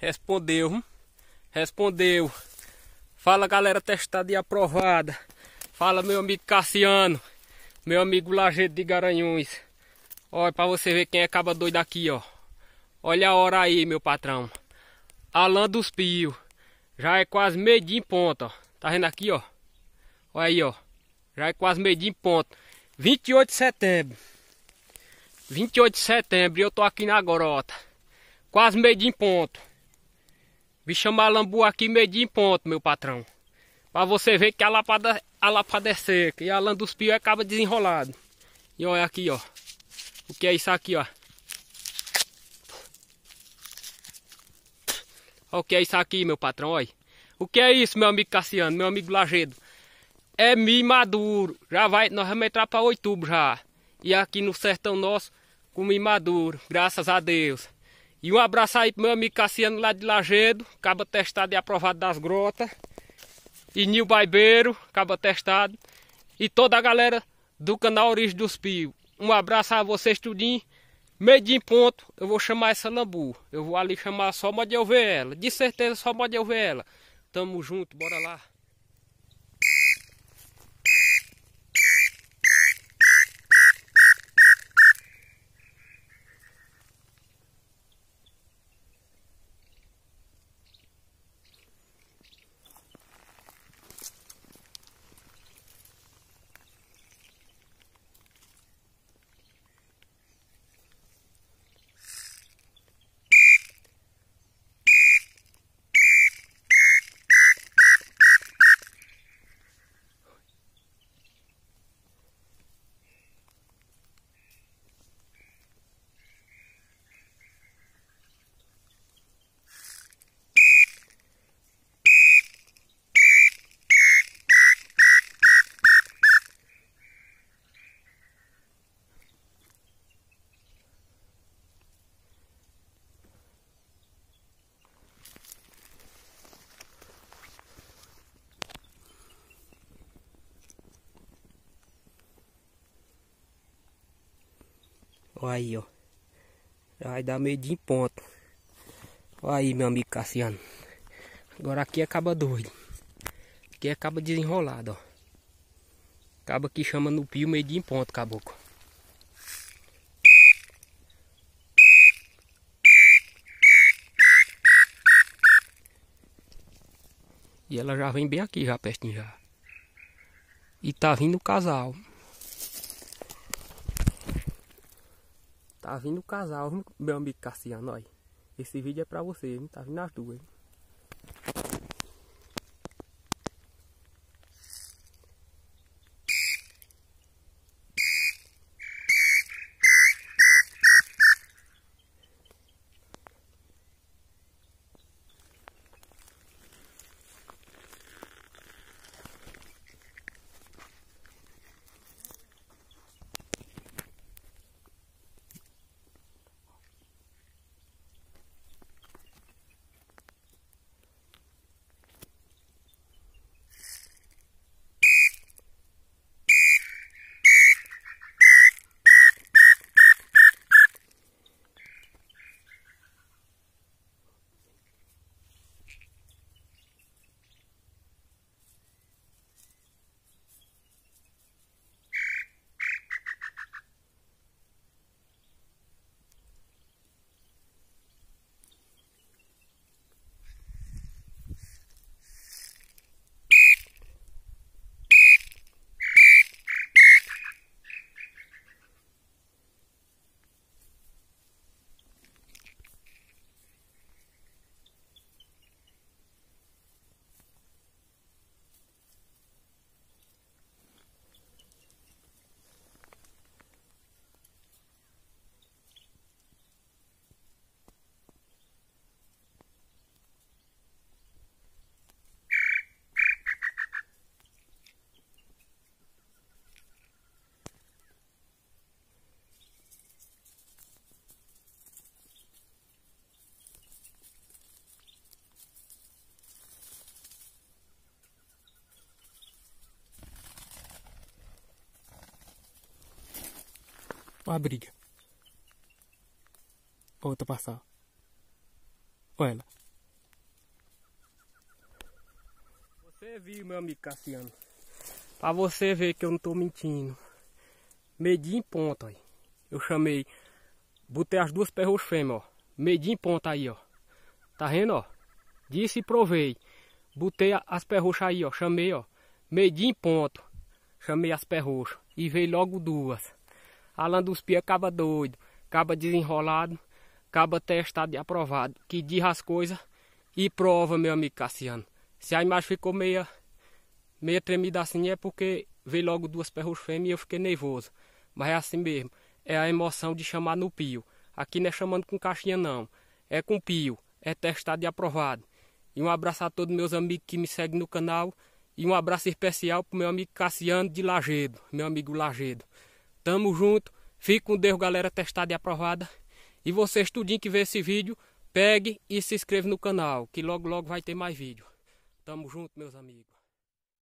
Respondeu. Hum? Respondeu. Fala galera testada e aprovada. Fala meu amigo Cassiano. Meu amigo Lajeiro de Garanhuns. Olha pra você ver quem acaba é doido aqui, ó. Olha a hora aí, meu patrão. Alan dos Pio. Já é quase meio dia em ponto, ó. Tá vendo aqui, ó? Olha aí, ó. Já é quase meio dia em ponto. 28 de setembro. 28 de setembro e eu tô aqui na Gorota. Quase meio dia em ponto. Vim chamar lambu aqui meio dia em ponto, meu patrão. Pra você ver que a lapada, a lapada é seca e a lã dos pios acaba desenrolado. E olha aqui, ó. O que é isso aqui, ó. Olha o que é isso aqui, meu patrão, olha. O que é isso, meu amigo Cassiano, meu amigo Lagedo? É mi maduro. Já vai, nós vamos entrar para outubro já. E aqui no sertão nosso, com mi maduro. Graças a Deus. E um abraço aí pro meu amigo Cassiano lá de Lagedo, acaba testado e aprovado das grotas. E Nil Baibeiro, acaba testado. E toda a galera do canal Origem dos Pios. Um abraço a vocês tudinho. Meio de ponto, eu vou chamar essa lambu. Eu vou ali chamar só uma eu ver ela. De certeza só uma eu ver ela. Tamo junto, bora lá. Olha aí, ó. Já vai dar meio de em ponto. Olha aí, meu amigo Cassiano. Agora aqui acaba doido. Aqui acaba desenrolado, ó. Acaba que chama no pio meio de em ponto, caboclo. E ela já vem bem aqui, já pertinho já. E tá vindo o casal. Tá vindo o casal, meu amigo Cassiano, olha. Esse vídeo é pra você, hein? tá vindo as duas. Hein? uma briga. A outra passar. Olha ela. Você viu, meu amigo Cassiano. Pra você ver que eu não tô mentindo. medi em ponta, aí. Eu chamei. Botei as duas perros fêmeas, ó. Medi em ponta aí, ó. Tá vendo, ó? Disse e provei. Botei as perroxas aí, ó. Chamei, ó. Medi em ponto. Chamei as perroxas. E veio logo duas. A Pia acaba doido, acaba desenrolado, acaba testado e aprovado, que diz as coisas e prova, meu amigo Cassiano. Se a imagem ficou meia, meia tremida assim é porque veio logo duas perros fêmeas e eu fiquei nervoso. Mas é assim mesmo, é a emoção de chamar no pio. Aqui não é chamando com caixinha não, é com pio, é testado e aprovado. E um abraço a todos meus amigos que me seguem no canal. E um abraço especial para o meu amigo Cassiano de Lagedo, meu amigo Lagedo. Tamo junto. Fique com Deus, galera testada e aprovada. E vocês tudinho que vê esse vídeo, pegue e se inscreva no canal, que logo logo vai ter mais vídeo. Tamo junto, meus amigos.